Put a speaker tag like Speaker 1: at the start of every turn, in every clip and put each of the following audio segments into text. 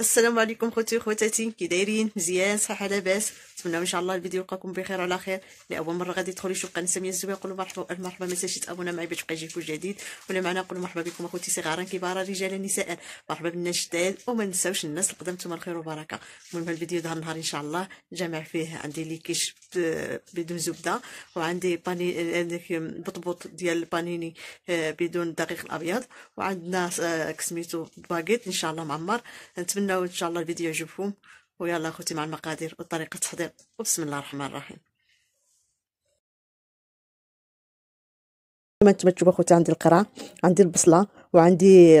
Speaker 1: السلام عليكم خوتي وخواتاتي كي دايرين مزيان صحه لاباس نتمنى ان شاء الله الفيديو يلقاكم بخير وعلى خير لاول مره غادي تدخلوا يشوف قناه سميه الزوي يقولوا مرحبا الف مرحبا ما تنساش تابونا معي باش يبقى يجيكم جديد ولا معنا نقولوا مرحبا بكم اخوتي صغارا كبارا رجالا نساء مرحبا بالناس جداد وما نساوش الناس القدام نتوما الخير والبركه المهم الفيديو ده النهار ان شاء الله جامع فيه عندي ليكيش بدون زبده وعندي باني عندك بطبوط ديال البانيني آه، بدون الدقيق الابيض وعندنا آه، كسميتو باكيت ان شاء الله معمر نتمنى ان شاء الله الفيديو يعجبكم ويلا اخوتي مع المقادير وطريقه التحضير وبسم الله الرحمن الرحيم كما انتم تشوفوا اخوتي عندي القرع عندي البصله وعندي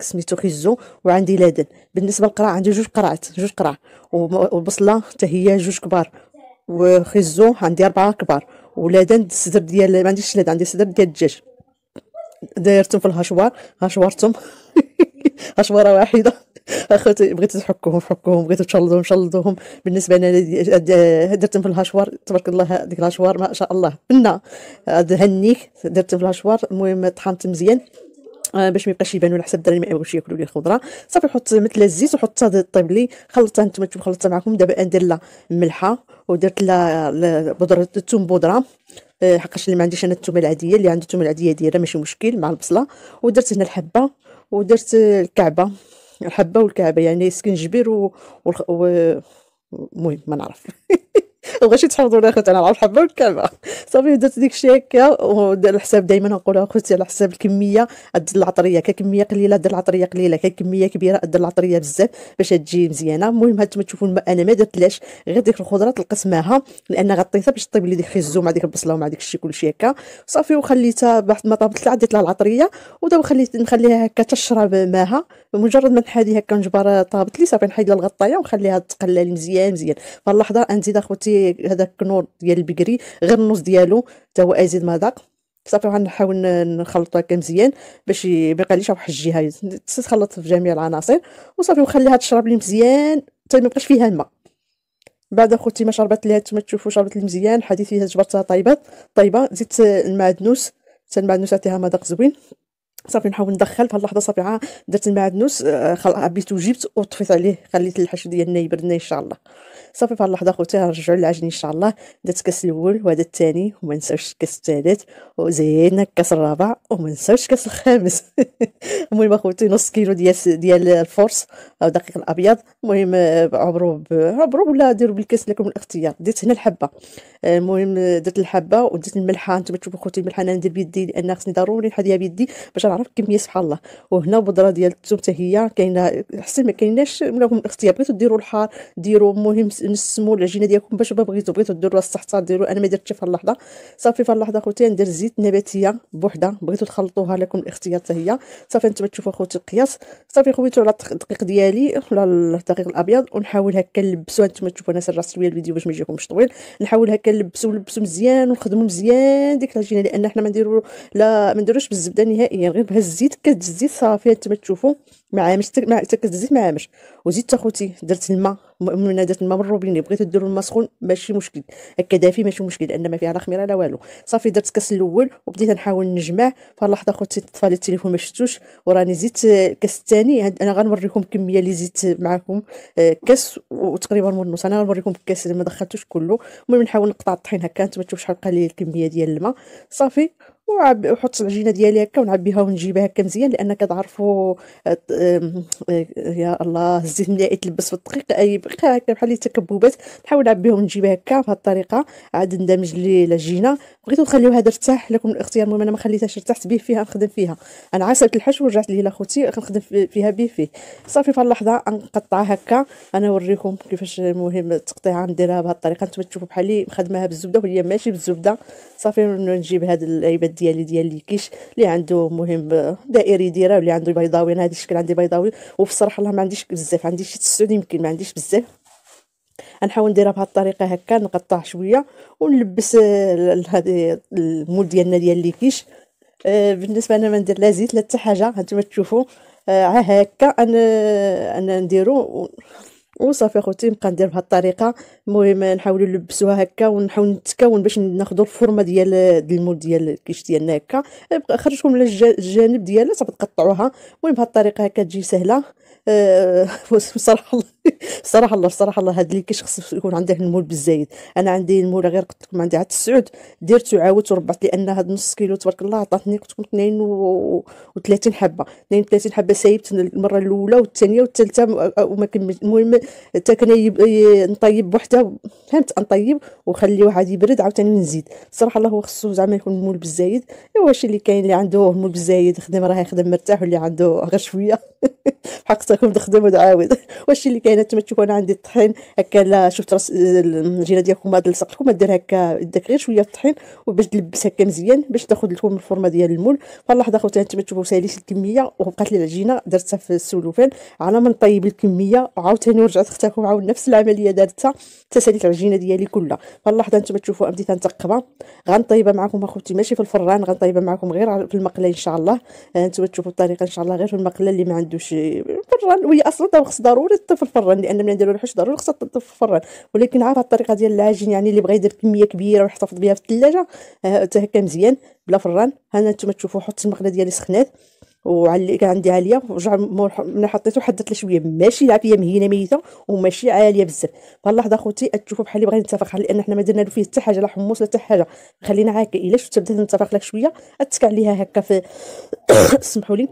Speaker 1: سميتو خيزو وعندي لادن بالنسبه للقرع عندي جوج قرعات جوج قرع والبصله حتى هي جوج كبار وخيزو عندي اربعه كبار ولادن الصدر ديال ما عنديش لاد عندي صدر ديال الدجاج دايرتهم في الهشوار هشوارتهم هشواره واحده اخوتي بغيت تحكوهم حكوهم بغيت تشلدوهم شلدوهم بالنسبه لنا درتهم في الهشوار تبارك الله هذيك الهشوار ما شاء الله بنا هنيك درتهم في الهشوار المهم طحنت مزيان آه، باش ما يبقاش يبانوا على حسب الدراري ما يبغوش ياكلوا لي الخضره صافي حط مثل الزيت وحط هذا الطيب لي خلطها نتوما خلطتها معكم دابا ندير لها ملحه ودرت لها بودره الثوم بودره آه، حقاش اللي ما عنديش انا التومه العاديه اللي عنده التومه العاديه دايره ماشي مشكل مع البصله ودرت هنا الحبه ودرت الكعبه الحبه والكعبه يعني سكنجبير و المهم ما نعرف بغيتي تحفظوا لا خوت انا عارف حبه الكعبه صافي درت ديك الشيء هكا ودير الحساب دائما نقول اخوتي على حساب الكميه قد العطريه ككميه قليله قد العطريه قليله ككميه كبيره قد العطريه بزاف باش تجي مزيانه المهم هانتوما تشوفوا الماء انا ما درتلاش غير ديك الخضره تلقص لان غطيتها باش طيب لي ديك الخزو مع ديك البصله ومع ديك الشيء كلشي هكا صافي وخليتها بعد ما طابت لها ديت لها العطريه ودابا خليت نخليها هكا تشرب ماها مجرد ما نحادي هكا نجبر طابت لي صافي نحيد لها الغطايه ونخليها تقلل مزيان مزيان فاللحظه انزيد اخوتي هذاك النور ديال البقري غير النص ديالو حتى هو ازيد مذاق صافي غنحاول نخلطو هكا مزيان باش ميبقاليش واحد الجهه تخلط في جميع العناصر وصافي وخليها تشرب لي مزيان حتى ميبقاش فيها الماء بعد اخوتي ما شربت ليها انتما تشوفوا شربت لي مزيان حديث فيها جبرتها طيبه طيبه زدت المعدنوس حتى المعدنوس عطيها مذاق زوين صافي نحاول ندخل في اللحظه صافي درت المعدنوس آه، عبيته وجبت وطفيت عليه خليت الحشو ديالنا يبرد ان شاء الله صافي فهاد اللحظه خوتي غنرجعوا للعجين ان شاء الله درت الكاس الاول وهذا الثاني وما نساوش الكاس الثالث وزينا الكاس الرابع وما نساوش الكاس الخامس المهم اخوتي نص كيلو ديال ديال الفورس او دقيق الابيض المهم عبروا آه، عبروا ولا ديروا بالكاس لكم الاختيار درت هنا الحبه آه، المهم آه، درت الحبه ودرت الملحه انتم تشوفوا خوتي الملحه انا ندير بيدي لان خصني ضروري نحديها بيدي باش نعرف الكميه سبحان الله وهنا بودره ديال الثوم حتى هي كاينه حسن ما كايناش من الاختيار بغيتو ديروا الحار ديروا المهم نسمو العجينه ديالكم باش بغيتو بغيتو ديروا السحطه ديروا انا ما درتش في اللحظه صافي في اللحظه خوتي ندير زيت نباتيه بوحده بغيتو تخلطوها لكم الاختيار حتى هي صافي انتما تشوفوا خوتي القياس صافي خويتو على الدقيق ديالي ولا الدقيق الابيض ونحاول هكا نلبسو انتما تشوفوا انا سرعت شويه الفيديو باش ما يجيكمش طويل نحاول هكا نلبسو نلبسو مزيان ونخدمو مزيان ديك العجينه لان حنا ما نديرو لا ما نديروش بالزبده نهائيا غير بها الزيت كتزيد صافي انتما تشوفوا ما عامش ما تكتزيت ما عامش وزدت اخوتي درت الماء من درت الماء من الروبين اللي بغيتو ديروا الماء سخون ماشي مشكل هكا دافي ماشي مشكل لان ما فيها لا خميره لا والو صافي درت كاس الاول وبديت نحاول نجمع فاللحظه اخوتي طفى لي التليفون ما شفتوش وراني زدت الكاس الثاني انا غنوريكم الكميه اللي زدت معكم آه، كاس وتقريبا من نص انا غنوريكم الكاس اللي ما دخلتوش كله المهم نحاول نقطع الطحين هكا نتوما تشوفوا شحال بقى لي الكميه ديال الماء صافي وحط العجينه ديالي هكا ونعبيها ونجيبها هكا مزيان لان كتعرفوا آه، آه، يا الله الزيت ملي يتلبس في الدقيق اي بقى هكا بحال التكببات نحاول نعبيهم ونجيبها هكا بهذه الطريقه عاد ندمج لي العجينه بغيتو تخليوها ترتاح لكم الاختيار المهم انا ما خليتهاش ارتحت به فيها نخدم فيها انا عاصرت الحشو ورجعت ليه لاخوتي نخدم فيها به فيه صافي في اللحظه نقطعها هكا انا نوريكم كيفاش المهم التقطيعه نديرها بهذه الطريقه نتوما تشوفوا بحال اللي مخدماها بالزبده وهي ماشي بالزبده صافي نجيب هذه العيبات ديالي ديال اللي كيش اللي عنده مهم دائري يديرها واللي عنده بيضاوي انا هذا الشكل عندي بيضاوي وفي الصراحه الله ما عنديش بزاف عندي شي تسعود يمكن ما عنديش بزاف غنحاول نديرها بهاد الطريقه هكا نقطع شويه ونلبس هذه المول ديالنا ديال اللي كيش آه، بالنسبه انا ما ندير لا زيت لا حتى حاجه هانتوما تشوفوا آه، ها هكا انا انا نديرو وصافي اخوتي نبقى ندير بهاد الطريقه المهم نحاولوا نلبسوها هكا ونحاول نتكون باش ناخذوا الفورمه ديال المول ديال الكيش ديالنا هكا خرجوا من الجانب ديالها صافي تقطعوها المهم بهاد الطريقه هكا تجي سهله أه بصراحه الله صراحه الله صراحه الله هاد كيش خص يكون عنده المول بالزايد انا عندي المول غير قلت لكم عندي عاد السعود درت وعاودت وربعت لان هاد نص كيلو تبارك الله عطاتني كنت كنت 32 حبه 32 حبه سايبت المره الاولى والثانيه والثالثه وما كملت المهم حتى كان نطيب بوحده فهمت نطيب وخلي واحد يبرد عاوتاني نزيد صراحه الله هو خصو زعما يكون المول بالزايد ايوا هادشي اللي كاين اللي عنده المول بالزايد خدم راه يخدم مرتاح واللي عنده غير شويه حقتكم تخدموا تعاود واش اللي كاين تما تشوفوا انا عندي الطحين هكا لا شفت راس الجينه ديالكم هذا لصق لكم دير هكا داك غير شويه الطحين وباش تلبس هكا مزيان باش تاخذ لكم الفورمه ديال المول فاللحظه خوتي انتما تشوفوا ساليت الكميه وبقات لي العجينه درتها في السلوفان على ما نطيب الكميه وعاوتاني رجعت اختكم عاود نفس العمليه درتها حتى ساليت العجينه ديالي كلها فاللحظه انتما تشوفوا امتي تنتقبها غنطيبها معكم اخوتي ماشي في الفران غنطيبها معكم غير في المقله ان شاء الله أه، انتما تشوفوا الطريقه ان شاء الله غير في المقله اللي ما عندوش شي فران وهي اصلا خص ضروري تطفي الفران لان ملي نديرو الحوش ضروري خصها تطفي في الفران ولكن عارف الطريقه ديال العجين يعني اللي بغى يدير كميه كبيره ويحتفظ بها في الثلاجه حتى آه، هكا مزيان بلا فران ها نتوما تشوفوا حط المقله ديالي سخنات وعلي كان عندي عاليه ورجع ملي حطيته حدت لي شويه ماشي العافيه مهينه ميته وماشي عاليه بزاف فاللحظه اخوتي تشوفوا بحال اللي بغينا نتفخ لان حنا ما درنا له فيه حتى حاجه لا حمص لا حتى حاجه خلينا عاكي الا شفت بدات نتفخ لك شويه اتكع عليها هكا في سمحوا لي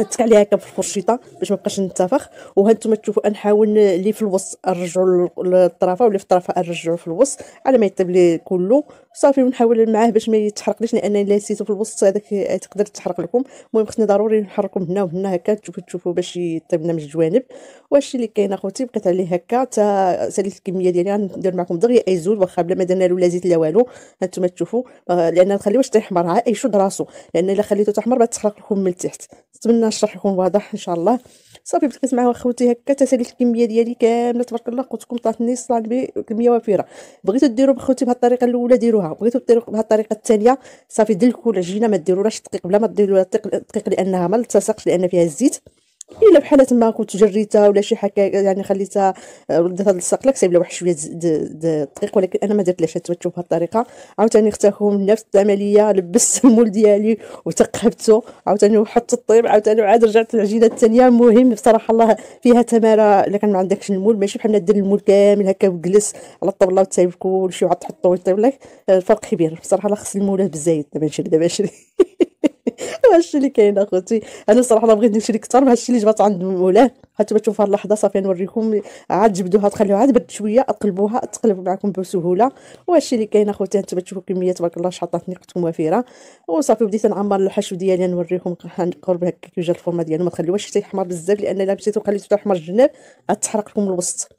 Speaker 1: نتك عليها هكا في الفرشيطه باش ما بقاش نتفخ وهانتوما تشوفوا نحاول اللي في الوسط نرجعوا للطرفه واللي في الطرفه نرجعوا في الوسط على ما يطيب لي كله صافي ونحاول معاه باش ما يتحرقليش لان الا نسيتو في الوسط هذاك تقدر تحرق لكم المهم خصني ضروري نحركم هنا وهنا هكا تشوفوا تشوفوا باش يطيب لنا من الجوانب وهادشي اللي كاين اخوتي بقيت عليه هكا حتى ساليت الكميه ديالي غندير معكم دغيا اي زول واخا بلا ما درنا له لا زيت لا والو هانتوما تشوفوا آه، لان نخليوش تيحمر عا يشد راسو لان الا خليته تحمر غتحرق لكم من التحت نتمنى نتمنى الشرح يكون واضح ان شاء الله صافي بقيت كنسمعوا اخوتي هكا تساليت الكميه ديالي كامله تبارك الله قلت لكم طاتني الصلاه كميه وفيره بغيتو ديروا بخوتي بهاد الطريقه الاولى ديروها بغيتو ديروا بهاد الطريقه الثانيه صافي دير العجينه ما ديرولاش دقيق بلا ما ديروا دقيق لانها ما التصقش لان فيها الزيت الا بحال ما كنت جريتها ولا شي حكا يعني خليتها آه، ردت هذا لك سايب لها واحد شويه الدقيق ولكن انا ما درتلاش تبتو بهذه الطريقه عاوتاني اختاهم نفس العمليه لبست المول ديالي وثقبته عاوتاني وحطت الطيب عاوتاني وعاد رجعت العجينه الثانيه المهم بصراحه الله فيها تماره الا كان ما عندكش المول ماشي بحال دير المول كامل هكا وجلس على الطبله وتسايب شيء وعاد تحطو ويطيب لك آه، الفرق كبير بصراحه الله خص المولات بزايد دابا نشري دابا نشري هادشي اللي كاين اخوتي انا صراحه بغيت نمشي كثر بهادشي اللي جبات عند مولاه حتى تشوفوا هاد اللحظه صافي نوريكم عاد جبدوها تخليوها عاد برد شويه تقلبوها تقلب معكم بسهوله وهادشي اللي كاين اخوتي انتما تشوفوا كميه تبارك الله شحطاتني قطكم وفيره وصافي بديت نعمر الحشو ديالي نوريكم قرب هكا كي جا الفورمه ديالو ما تخليوهاش حتى يحمر بزاف لان الا مشيتو خليتو يحمر الجناب غتحرق لكم الوسط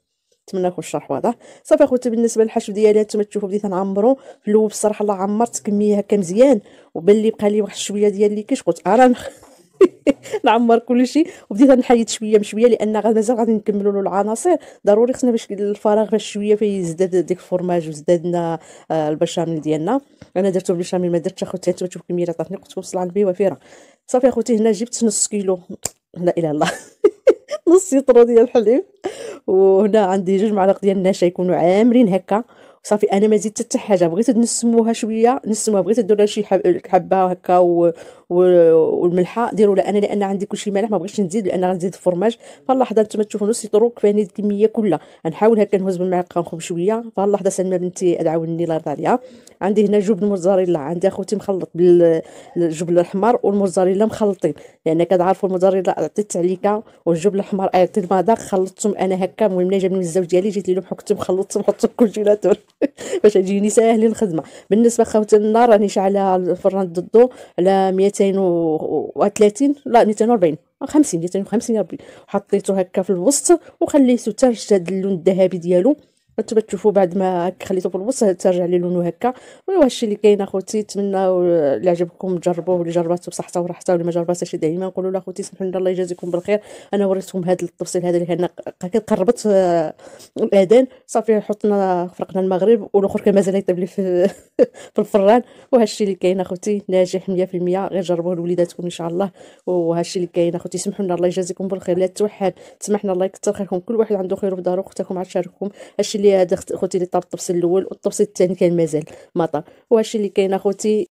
Speaker 1: نتمنى يكون الشرح واضح صافي اخوتي بالنسبه للحشو ديالي انتما تشوفوا بديت نعمرو في الاول بصراحه الله عمرت كميه هكا مزيان وبان لي بقى لي واحد شويه ديال اللي كيش قلت راه نعمر كلشي وبديت نحيد شويه بشويه لان مازال غادي نكملوا له العناصر ضروري خصنا باش الفراغ باش شويه فيه يزداد ديك الفرماج وزدادنا آه، البشاميل ديالنا انا درتو بالبشاميل ما درتش اخوتي انتما تشوفوا الكميه اللي عطاتني قلت وصل على بيه وفيره صافي اخوتي هنا جبت نص كيلو لا اله الله نص يطرو ديال الحليب وهنا عندي جوج معالق ديال النشا يكونوا عامرين هكا صافي انا ما زدت حتى حاجه بغيت نسموها شويه نسموها بغيت ندير لها شي حبه هكا و... و... والملحه ديروا لها انا لان عندي كلشي مالح ما بغيتش نزيد لان غنزيد الفرماج فاللحظه انتما تشوفوا نص يطرو كفاني الكميه كلها غنحاول هكا نهز بالمعلقه نخب شويه فاللحظه سلمى بنتي ادعوني الله يرضى عليها عندي هنا جبن موزاريلا عندي اخوتي مخلط بالجبن الاحمر والموزاريلا مخلطين لان يعني كتعرفوا الموزاريلا عطيت التعليكه والجبن الاحمر عطيت المذاق خلطتهم انا هكا المهم جا من الزوج ديالي جيت لهم حكتهم مخلطتهم حطيت كلشي باش تجيني ساهله الخدمه بالنسبه خاوت النار راني شعلها الفران ضد الضو على 230 لا 240 50 250 ربي حطيته هكا في الوسط وخليته حتى شاد اللون الذهبي ديالو نتوما تشوفوا بعد ما خليته في الوسط ترجع لي لونه هكا ولو هادشي اللي كاين اخوتي نتمنى اللي عجبكم تجربوه واللي جرباته بصحته وراحته واللي ما شي دائما نقولوا له اخوتي سبحان الله يجازيكم بالخير انا وريتكم هذا التفصيل هذا اللي هنا قربت آه، الاذان صافي حطنا فرقنا المغرب والاخر كان مازال يطيب لي في, في الفران وهادشي اللي كاين اخوتي ناجح 100% غير جربوه لوليداتكم ان شاء الله وهادشي اللي كاين اخوتي سمحوا لنا الله يجازيكم بالخير لا توحد سمحنا الله يكثر خيركم كل واحد عنده خير في دارو اختكم عاد شارككم هادشي لي هذا خوتي اللي طاب الطبس الاول والطبس الثاني كان مازال مطر وهادشي اللي كاين اخوتي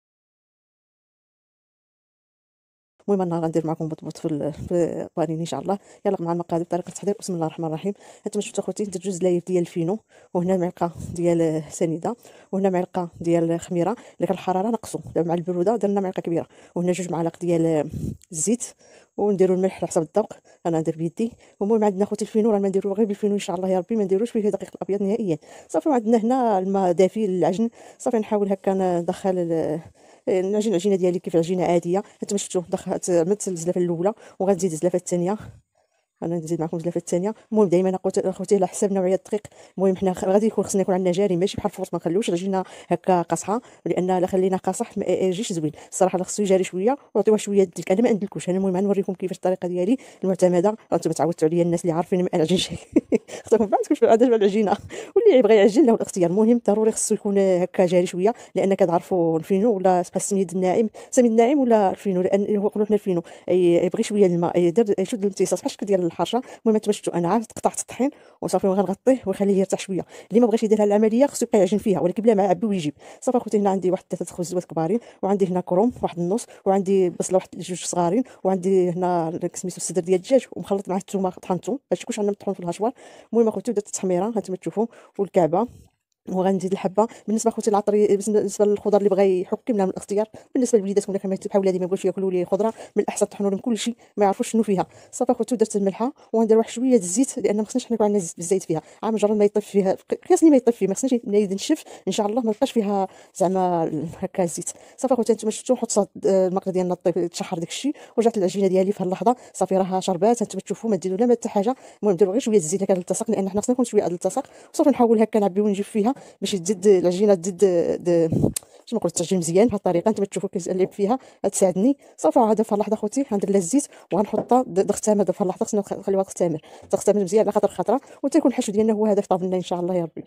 Speaker 1: المهم انا غندير معكم بطبط في القوانين ان شاء الله يلا مع المقادير بطريقه التحضير بسم الله الرحمن الرحيم انتم شفتوا اخوتي درت جوج لايف ديال الفينو وهنا معلقه ديال سنيده وهنا معلقه ديال خميره اللي الحراره نقصوا مع البروده درنا معلقه كبيره وهنا جوج معالق ديال الزيت ونديروا الملح على حسب الذوق انا ندير بيدي المهم عندنا اخوتي الفينو راه ما نديروا غير بالفينو ان شاء الله يا ربي ما نديروش فيه دقيق الابيض نهائيا صافي عندنا هنا الماء دافي العجن صافي نحاول هكا ندخل العجينه ديالي كيف العجينه عاديه حتى ما دخلت عملت الزلافه الاولى وغنزيد الزلافه الثانيه انا نزيد معكم الجلافه الثانيه المهم دائما اخوتي على حساب نوعيه الدقيق المهم حنا غادي يكون خصنا يكون عندنا جاري ماشي بحال الفرص ما نخلوش رجلنا هكا قاصحه لان الا خلينا قاصح ما يجيش آه، زوين الصراحه خصو يجاري شويه ويعطيوه شويه الدلك انا ما ندلكوش انا المهم غنوريكم كيفاش الطريقه ديالي المعتمده انتم تعودتوا عليا الناس اللي عارفين ما نعجن شي خصكم ما عندكمش العاده العجينه واللي يبغى يعجن له الاختيار المهم ضروري خصو يكون هكا جاري شويه لان كتعرفوا الفينو ولا سميد الناعم سميد الناعم ولا الفينو لان هو قلنا حنا الفينو يبغي شويه الماء يدير يشد الامتصاص بحال ديال الحرشه المهم تبشتو انا عاد قطعت الطحين وصافي وغنغطيه ونخليه يرتاح شويه اللي ما بغاش يدير العمليه خصو يبقى يعجن فيها ولكن بلا ما يعبي ويجيب صافي خوتي هنا عندي واحد ثلاثه خبزوات كبارين وعندي هنا كروم واحد النص وعندي بصله واحد جوج صغارين وعندي هنا سميتو الصدر ديال الدجاج ومخلط معاه الثومه طحنتو هادشي كلش عندنا مطحون في الهشوار المهم اخوتي بدات التحميره هانتوما تشوفوا والكعبه وغنزيد الحبه بالنسبه خوتي العطري بالنسبه للخضر اللي بغى يحك من الاختيار بالنسبه لوليداتكم كما تبحوا ولادي ما بغاوش ياكلوا لي خضره من الاحسن طحنوا لهم كلشي ما يعرفوش شنو فيها صافي خوتي درت الملحه وغندير واحد شويه ديال الزيت لان ما خصناش حنا يكون عندنا الزيت بالزيت فيها عام مجرد ما يطيب فيها قياسني ما يطيب فيه ما خصناش نايد نشف ان شاء الله ما بقاش فيها زعما هكا الزيت صافي خوتي انتم شفتوا حط آه، المقله ديالنا طيب تشحر داك الشيء ورجعت العجينه ديالي في هذه اللحظه صافي راها شربات انتم تشوفوا ما ديروا لا ما حتى حاجه المهم ديروا غير شويه الزيت هكا لتصق لان حنا خصنا نكون شويه لتصق وصافي نحاول هكا نعبي ونجيب فيها باش تزيد العجينه تزيد باش نقول التعجين مزيان بهذه الطريقه انتما تشوفوا كيف اللعب فيها تساعدني صافي هذا في لحظه خوتي غندير لها الزيت وغنحطها تختمر هذا في لحظه خصنا نخليوها تختمر تختمر مزيان على خاطر خطره وتيكون الحشو ديالنا هو هذا في طابلنا ان شاء الله يا ربي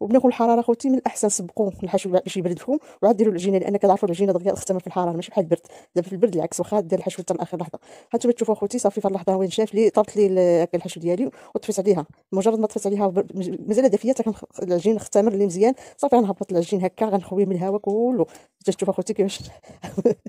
Speaker 1: وبناكل الحراره خوتي من الاحسن سبقوا الحشو باش يبرد فيهم وعاد ديروا العجينه لان كتعرفوا العجينه دغيا تختمر في الحراره ماشي بحال البرد دابا في البرد العكس واخا دير الحشو حتى لاخر لحظه هانتوما تشوفوا خوتي صافي في اللحظه وين شاف لي طابت لي الحشو ديالي وطفيت عليها مجرد ما طفيت عليها مازال دافيه العجينه غنغمر اللي مزيان صافي غنهبط العجين هكا غنخويه من الهواء كله حتى تشوف اخوتي كيفاش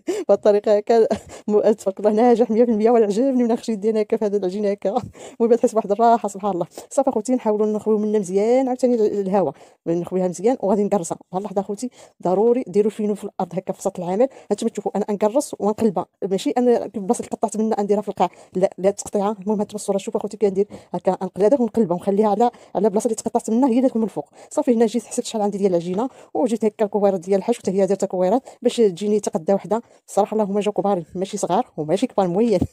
Speaker 1: بهذه الطريقه هكا تبارك الله ناجح 100% ولا عجبني من الخشيت ديالنا هكا في هذا العجين هكا المهم تحس بواحد الراحه سبحان الله صافي اخوتي نحاولوا نخويو منها مزيان عاوتاني الهواء نخويها مزيان وغادي نقرصها بهاد اللحظه اخوتي ضروري ديروا فينو في الارض هكا في وسط العمل ما تشوفوا انا نكرص ونقلبها ماشي انا البصل اللي قطعت منها نديرها في القاع لا لا تقطيعها المهم هانتوما الصوره شوفوا اخوتي كندير هكا نقلادها ونقلبها ونخليها على على البلاصه اللي تقطعت منها هي اللي تكون من الفوق صافي هنا جيت حسبت شحال عندي ديال العجينه وجيت هكا الكويرات ديال الحاج حتى هي دارت كويرات باش تجيني تقدا وحده الصراحه اللهم جا كبار ماشي صغار وماشي كبار مويل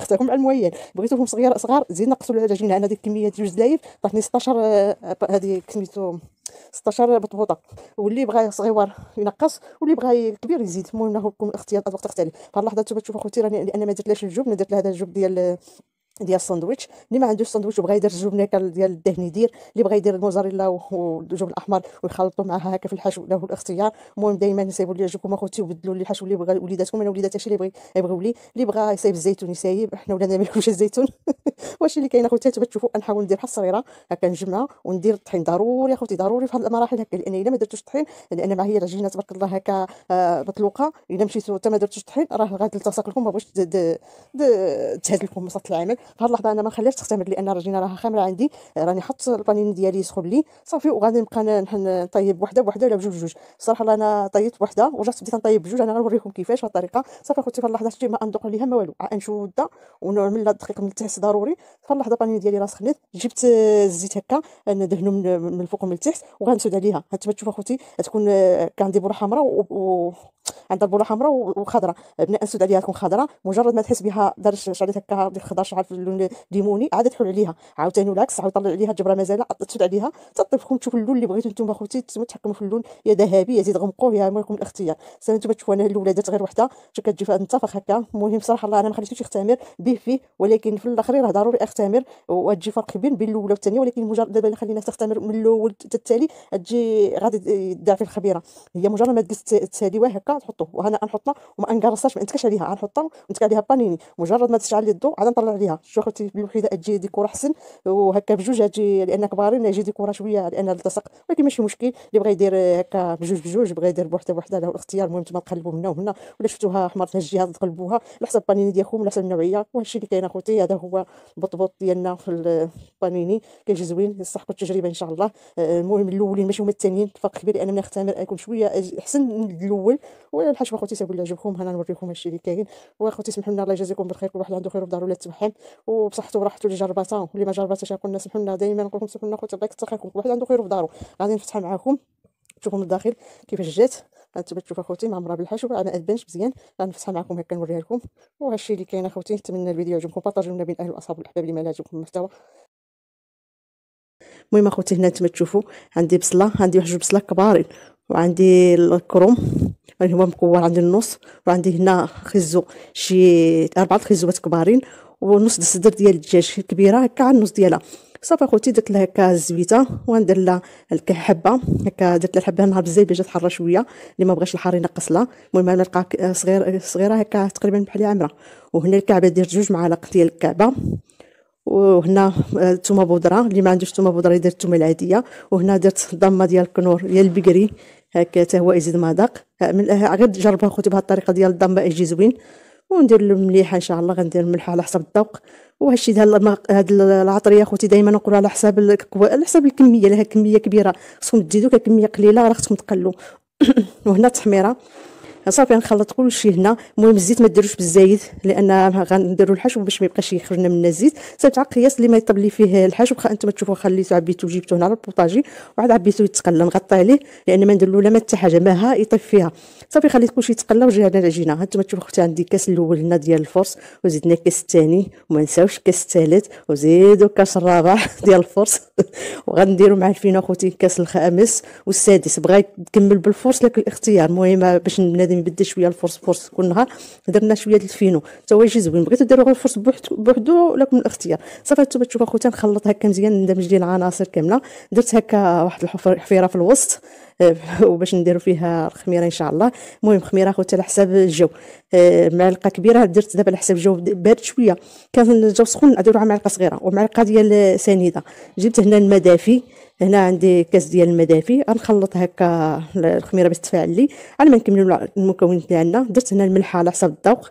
Speaker 1: اختارهم على المويل بغيتوهم صغير صغار زيد نقصوا العجينه انا ديك الكميه ديال جوج دلايف عطاتني 16 آه، هذه سميتو 16 بطبوطه واللي بغى صغيور ينقص واللي بغى كبير يزيد المهم هو اختيار الوقت تختلف فهاد اللحظه نتوما تشوفوا اخوتي راني لان ما درتلاش الجبن درت لها هذا الجبن ديال ديال الساندويتش اللي ما عندوش ساندويتش وبغى يدير الجبنه ديال الدهن يدير اللي بغى يدير الموزاريلا والجبن الاحمر ويخلطوا معها هكا في الحشو له الاختيار المهم دائما نسيبوا لي عجبكم اخوتي وبدلوا لي الحشو اللي بغى وليداتكم انا وليداتي هادشي اللي بغي يبغيو لي اللي بغى يصايب الزيتون يسايب حنا ولادنا ما ياكلوش الزيتون واش اللي كاين اخوتي تبغى تشوفوا نحاول ندير حصه صغيره هكا نجمعها وندير الطحين ضروري اخوتي ضروري في هاد المراحل هكا لان الا ما درتوش الطحين لان مع هي العجينه تبارك الله هكا آه، مطلوقه الا مشيتو حتى ما درتوش الطحين راه غادي تلتصق لكم ما بغيتش تهز لكم العمل فهاد اللحظه انا ما نخليهاش تختمر لان الرجينه راها خامره عندي راني حط البانين ديالي يسخن لي صافي وغادي نبقى نطيب وحده بوحده ولا بجوج بجوج الصراحه انا طيبت وحده ورجعت بديت نطيب بجوج انا غنوريكم كيفاش هاد الطريقه صافي خوتي في اللحظه شتي ما ندوق ليها ما والو نشوده ونعمل لها الدقيق التحت ضروري في اللحظه البانين ديالي راه سخنت جبت الزيت هكا ندهنو من الفوق ومن التحت وغنسود عليها هانتوما تشوفوا اخوتي تكون كعندي بورا حمراء عندها بوله حمراء وخضراء بناء اسود عليها تكون خضراء مجرد ما تحس بها دار شعر هكا ديال الخضر شعر في اللون الليموني عاد تحول عليها عاوتاني ولاكس عاود طلع عليها الجبره مازال تسود عليها تطيبكم تشوف اللون اللي بغيتو نتوما خوتي تحكموا في اللون يا ذهبي يا زيد غمقوه يا مالكم الاختيار سنه نتوما تشوفوا انا الولادات غير وحده كتجي في هذا هكا المهم صراحه الله انا ما خليتوش يختمر به فيه ولكن في الاخر راه ضروري اختمر وتجي فرق كبير بين الاولى والثانيه ولكن مجرد دابا خلينا تختمر من الاول حتى التالي تجي غادي تدافع الخبيره هي مجرد ما تجلس تساليوها هكا تحط الضو وهنا غنحطها وما انكرصاش ما انتكاش عليها غنحطها ونتك عليها بانيني مجرد ما تشعل الضوء عاد نطلع عليها شو اختي بالوحده تجي ديكور احسن وهكا بجوج تجي لان كبارين يجي ديكوره شويه لان التصق ولكن ماشي مشكل اللي بغى يدير هكا بجوج بجوج بغى يدير بوحده بوحده له الاختيار المهم تما نقلبوا هنا وهنا ولا شفتوها حمرت الجهاز تقلبوها على حسب البانيني ديالكم على حسب النوعيه وهادشي اللي كاين اخوتي هذا هو البطبوط ديالنا في البانيني كيجي زوين يستحقوا التجربه ان شاء الله المهم الاولين ماشي هما الثانيين الفرق كبير لان من اختامر شويه احسن من الاول ولا بحال خوتي اخوتي اللي عجبكم هنا نوريكم هادشي اللي كاين واخوتي سمحوا لنا الله يجازيكم بالخير كل واحد عنده خير ودارو لا تبحال وبصحته وراحته اللي جرباتها واللي ما جرباتهاش قلنا سمحوا لنا دائما نقول لكم سمحوا لنا خوتي الله يكثر كل واحد عنده خير دارو غادي نفتحها معاكم تشوفوا من الداخل كيفاش جات هانتوما تشوفوا اخوتي معمره بالحشو راه ما ادبانش مزيان غنفتحها معكم هكا نوريها لكم وهادشي اللي كاين اخوتي نتمنى الفيديو يعجبكم بارطاجيو لنا بين اهل واصحاب الاحباب اللي ما عجبكم المحتوى المهم اخوتي هنا نتوما تشوفوا عندي بصله عندي واحد جوج بصله كبارين وعندي الكروم يعني هو مكور عندي النص وعندي هنا خزو شي اربعه خزوات كبارين ونص الصدر ديال الدجاج كبيره هكا على النص ديالها صافي اخوتي درت لها هكا الزويته وندير لها هكا هكا درت لها حبه نهار بزاف باش تحرى شويه اللي ما بغاش الحار ينقص لها المهم انا صغير صغيره هكا تقريبا بحال عامره وهنا الكعبه دير جوج معالق ديال الكعبه وهنا الثومه آه، بودره اللي ما عندوش الثومه بودره يدير الثومه العاديه وهنا درت الضمه ديال الكنور ديال البقري هكا حتى هو يزيد مذاق من آه، آه، غير جربوها خوتي بهذه الطريقه ديال الضمه يجي زوين وندير المليحه ان شاء الله غندير الملح على حسب الذوق وهادشي ديال هاد العطريه خوتي دائما نقول على حساب على حساب الكميه لها كميه كبيره خصكم تزيدو كميه قليله راه خصكم تقلوا وهنا التحميره صافي غنخلط كل شيء هنا المهم الزيت ما ديروش بالزايد لان غنديروا الحشو باش ما يبقاش يخرج لنا من الزيت صافي القياس اللي ما يطيب لي فيه الحشو واخا انتما تشوفوا خليته عبيتو جبتو هنا على البوطاجي وعاد عبيتو يتقلى نغطي عليه لان ما ندير له لا ما حتى حاجه ماها يطيب فيها صافي خليت كلشي يتقلى ورجعنا للعجينه العجينه ها انتما تشوفوا اختي عندي الكاس الاول هنا ديال الفرص وزدنا الكاس الثاني وما نساوش الكاس الثالث وزيدوا الكاس الرابع ديال الفرص وغنديروا مع الفينه اخوتي الكاس الخامس والسادس بغا يكمل بالفرص لك الاختيار المهم باش غادي نبدل شويه الفرص فرص كل نهار درنا شويه د الفينو حتى هو يجي زوين بغيتو ديروا غير الفرص بوحدو لكم الاختيار صافي انتم تشوفوا اخوتي نخلط هكا مزيان ندمج ليه العناصر كامله درت هكا واحد الحفيره في الوسط آه، وباش نديرو فيها الخميره ان شاء الله المهم خميره خوت على حساب الجو آه، معلقه كبيره درت دابا على حساب الجو بارد شويه كان الجو سخون نديروها معلقه صغيره ومعلقه ديال سنيده جبت هنا المدافي هنا عندي كاس ديال المدافي غنخلط هكا الخميره باش تفاعل لي على ما نكملوا المكونات ديالنا درت هنا الملح على حساب الذوق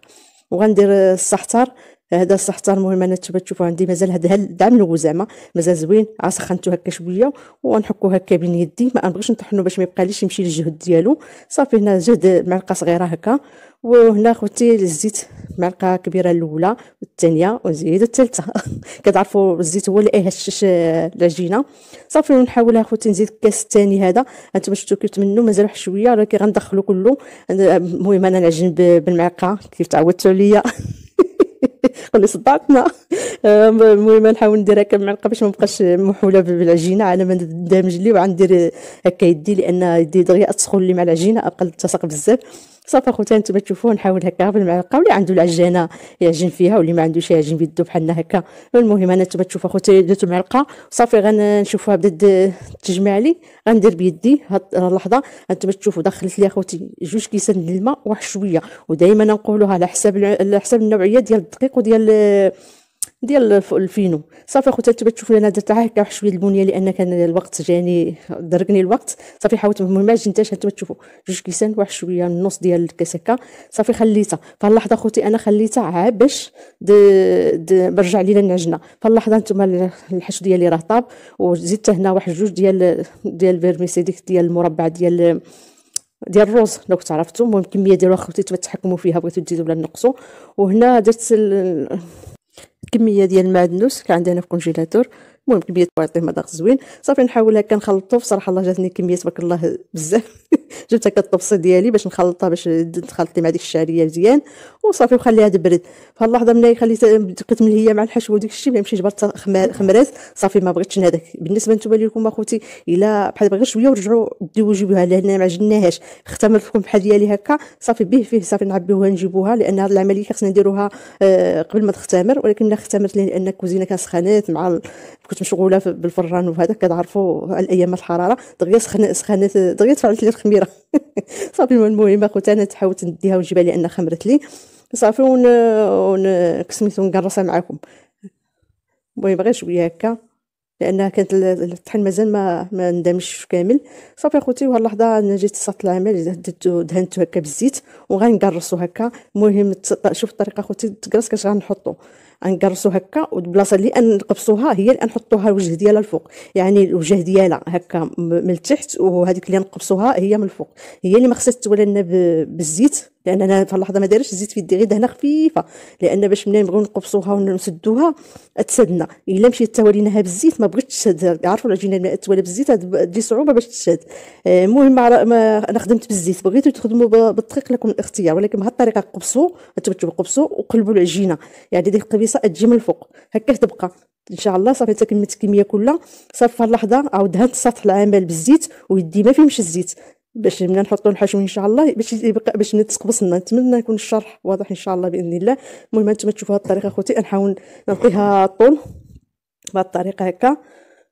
Speaker 1: وغندير السحتر هذا الصح تاع المهم انا تبا تشوفوا عندي مازال هذا الدعم الاول زعما مازال زوين سخنتو هكا شويه ونحكو هكا بين يدي ما نبغيش نطحنو باش ما يبقاليش يمشي الجهد ديالو صافي هنا جهد معلقه صغيره هكا وهنا خوتي الزيت معلقه كبيره الاولى والثانيه ونزيد الثالثه كتعرفوا الزيت هو اللي يهشش العجينه صافي ونحاول اخوتي نزيد الكاس الثاني هذا انتما شفتوا كيف منه مازال واحد شويه راه كي غندخلو كله المهم انا نعجن بالمعلقه كيف تعودتوا عليا اللي صدعتنا المهم نحاول ندير هكا المعلقه باش ما نبقاش محوله بالعجينه على ما ندمج لي وعندير هكا يدي لان يدي دغيا تسخن لي مع العجينه ابقى التصق بزاف صافي خوتي نتوما تشوفوا نحاول هكا بالمعلقه واللي عنده العجانه يعجن فيها واللي ما عندوش يعجن بيدو بحالنا هكا المهم انا نتوما تشوفوا خوتي درت معلقه صافي غنشوفها بدات تجمع لي غندير بيدي هاد اللحظه نتوما تشوفوا دخلت لي اخوتي جوج كيسان الماء واحد شويه ودائما نقولوها على حساب على حساب النوعيه ديال الدقيق وديال ديال الفينو صافي خوتي انتم تشوفوا انا درت هكا واحد شويه البنيه لان كان الوقت جاني دركني الوقت صافي حاولت ما ماجنتاش انتما تشوفوا جوج كيسان واحد شويه النص ديال الكاس هكا صافي خليتها فاللحظه خوتي انا خليتها عا باش برجع لينا العجنه فاللحظه انتما الحشو ديالي راه طاب وزدت هنا واحد جوج ديال ديال الفيرميسي ديك ديال المربع ديال ديال الرز لو كنت عرفتو المهم الكميه ديالو خوتي تبغي تحكموا فيها بغيتو تزيدوا ولا نقصو وهنا درت الكميه ديال المعدنوس كان عندنا في الكونجيلاتور المهم كميه الله يعطيه مذاق زوين صافي نحاول هكا نخلطو بصراحه الله جاتني كميه تبارك الله بزاف جبت هكا الطبسي ديالي باش نخلطها باش تخلطي مع ديك الشعريه مزيان وصافي وخليها تبرد فاللحظه ملي خليتها بقيت ملهيه مع الحشوه وديك الشيء ملي جبرت خمرات صافي ما بغيتش هذاك بالنسبه نتوما ليكم اخوتي الا بحال دابا غير شويه ورجعوا ديو جيبوها لهنا ما عجناهاش اختمر لكم بحال ديالي هكا صافي به فيه صافي نعبيوها نجيبوها لان هاد العمليه خصنا نديروها آه، قبل ما تختمر ولكن ملي ختمرت لان الكوزينه كانت سخانات مع كنت مشغوله بالفران وهذا كتعرفوا الايام الحراره دغيا سخن سخنت دغيا تفعلت لي الخميره صافي المهم اخوتي انا تحاولت نديها ونجيبها لان خمرت لي صافي ون كسميت كسميتو معاكم المهم غير شويه هكا لانها كانت الطحين مازال ما ما ندمش كامل صافي اخوتي وهاد اللحظه انا جيت صات العمل دهنتو دهنتو هكا بالزيت وغنقرصو هكا المهم شوف الطريقه اخوتي تقرص كاش غنحطو غنقرصو هكا والبلاصه اللي نقبصوها هي اللي نحطوها الوجه ديالها الفوق يعني الوجه ديالها هكا من التحت وهذيك اللي نقبصوها هي من الفوق هي اللي ما خصهاش تولى لنا بالزيت لان انا في اللحظه ما دايرش الزيت في يدي غير دهنه خفيفه لان باش ملي نبغيو نقبصوها ونسدوها تسدنا الا مشيت توريناها بالزيت ما بغيتش تشد عارفوا العجينه اللي تولى بالزيت تجي صعوبه باش تشد آه، المهم انا خدمت بالزيت بغيتو تخدموا بالدقيق لكم الاختيار ولكن بهالطريقه قبصوا تبتوا قبصوا وقلبوا العجينه يعني ديك القبيس الاصاءه تجي من الفوق هكا تبقى ان شاء الله صافي تكملت الكميه كلها صافي في اللحظه عاودها السطح سطح العمل بالزيت ويدي ما فيهمش الزيت باش ملي نحطو الحشو ان شاء الله باش يبقى باش نتقبصنا نتمنى يكون الشرح واضح ان شاء الله باذن الله المهم نتوما تشوفوا هاد الطريقه اخوتي نحاول نعطيها الطول بهاد الطريقه هكا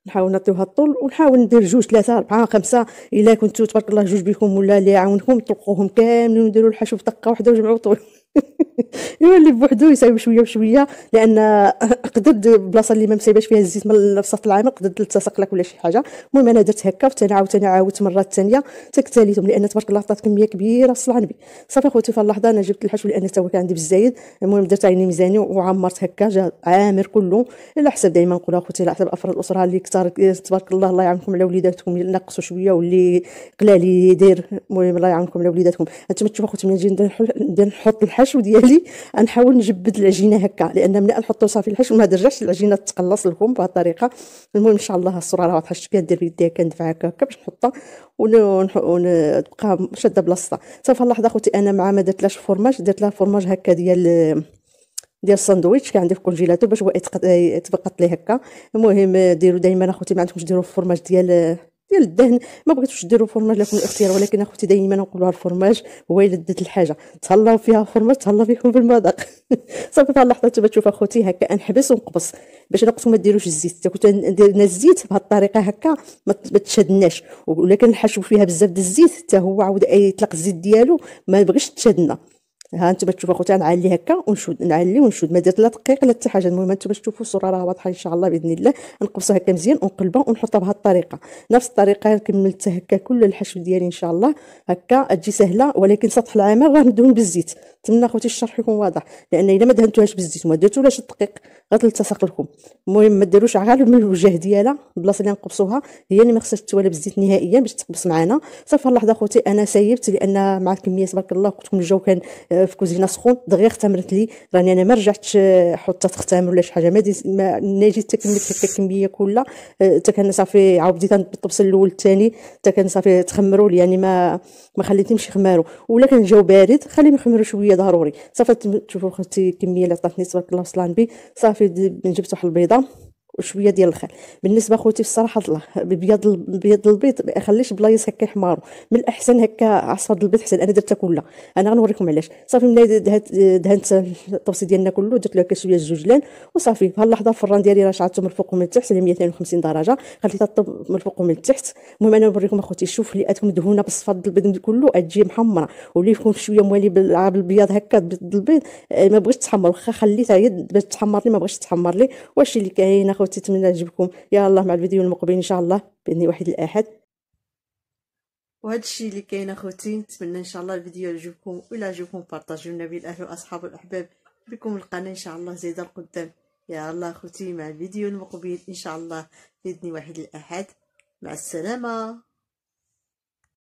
Speaker 1: نحاول نعطيوها الطول ونحاول ندير جوج ثلاثه اربعه خمسه الا كنتو تبارك الله جوج بكم ولا اللي يعاونكم طلقوهم كاملين ونديروا الحشو بدقه واحده وجمعوا طول يولي بوحدو يساوي بشويه بشويه لان قدرت البلاصه اللي ما مسيباش فيها الزيت من وسط العامر قدرت تلتصق لك ولا شي حاجه المهم انا درت هكا حتى انا عاوتاني عاودت مره ثانيه حتى كتاليتهم لان تبارك الله عطات كميه كبيره الصلاه النبي صافي خوتي في اللحظه انا جبت الحشو لان تا كان عندي بزايد المهم درت عيني ميزاني وعمرت هكا جا عامر كله على حسب دائما نقول اخوتي على حسب افراد الاسره اللي كثار تبارك الله الله يعاونكم على وليداتكم نقصوا شويه واللي قلالي يدير المهم الله يعاونكم على وليداتكم انتم تشوفوا اخوتي ملي نجي ندير نحط الحشو ديالي غنحاول نجبد العجينه هكا لان ملي نحطو صافي الحشو ما درجاش العجينه تتقلص لكم بهذه الطريقه المهم ان شاء الله الصوره راه واضحه بها ندير بيديا كندفع هكا باش نحطها ونبقى شاده بلاصتها صافي اللحظه اخوتي انا مع ما درتلاش فورماج درت لها فورماج هكا ديال ديال الساندويتش كان عندي في الكونجيلاتور باش هو يتبقط لي هكا المهم ديروا دائما اخوتي ما عندكمش ديروا الفورماج ديال ديال الدهن ما بغيتوش ديروا فرماج لكم الاختيار ولكن اخوتي دائما نقولوا الفرماج هو الا دات الحاجه تهلاو فيها فرماج تهلاو فيكم بالمذاق صافي في اللحظه تبى تشوف اخوتي هكا انحبس ونقبص باش قلت ما ديروش الزيت كنت درنا الزيت بهذه الطريقه هكا ما تشدناش ولكن الحشو فيها بزاف ديال الزيت حتى هو عاود يطلق الزيت ديالو ما بغيش تشدنا ها انتم تشوفوا اخوتي نعلي هكا ونشد نعلي ونشد ما درت لا دقيق لا حتى حاجه المهم انتم باش تشوفوا الصوره راه واضحه ان شاء الله باذن الله نقبصها هكا مزيان ونقلبها ونحطها بهذه الطريقه نفس الطريقه كملت هكا كل الحشو ديالي ان شاء الله هكا تجي سهله ولكن سطح العمل راه مدهون بالزيت نتمنى اخوتي الشرح يكون واضح لان الا ما دهنتوهاش بالزيت وما درتولاش الدقيق غتلتصق لكم المهم ما داروش غير من الوجه ديالها البلاصه اللي نقبصوها هي اللي ما خصهاش تتوالى بالزيت نهائيا باش تقبص معنا صافي اللحظه اخوتي انا سيبت لان مع الكميه تبارك الله كنتكم الجو كان آه، في كوزينه سخون دغيا اختمرت لي راني انا ما رجعتش آه، حتى تختمر ولا شي حاجه ما, ما ناجي حتى كملت هكا الكميه كلها آه، حتى كان صافي عاود بديت بالطبس الاول الثاني حتى كان صافي تخمروا لي يعني ما ما خليتهمش يخمروا ولا كان الجو بارد خليهم يخمروا شويه ضروري صافي تشوفوا اختي الكميه اللي عطاتني تبارك الله وصلان بي صافي جبت واحد البيضه وشويه ديال الخل بالنسبه خوتي الصراحه الله بيض بيض البيض ما اخليش بلايص هكا حمارو من الاحسن هكا عصير البيض حسن انا درتها كلها انا غنوريكم علاش صافي ملي دهنت الطبسي ديالنا كله درت له شويه الجوجلان وصافي بهال اللحظه الفران ديالي راه شعلته من الفوق ومن التحت على 250 درجه خليتها طب من الفوق ومن التحت المهم انا نوريكم اخوتي شوف لقاتكم مدهونه بالصفار البيض كله تجي محمره واللي يكون شويه موالي بالابيض هكا البيض ما بغيتش تحمر واخا خليتها هي باش تحمر لي ما بغيتش تحمر لي واش اللي كاين اخوتي نتمنى تعجبكم يا الله مع الفيديو المقبل ان شاء الله باذن واحد الاحد وهذا الشيء اللي كاين اخوتي نتمنى ان شاء الله الفيديو يعجبكم ولا عجبكم بارطاجيو لنا الاهل واصحاب الاحباب بكم القناه ان شاء الله زيد القدام يا الله اخوتي مع الفيديو المقبل ان شاء الله باذن واحد الاحد مع السلامه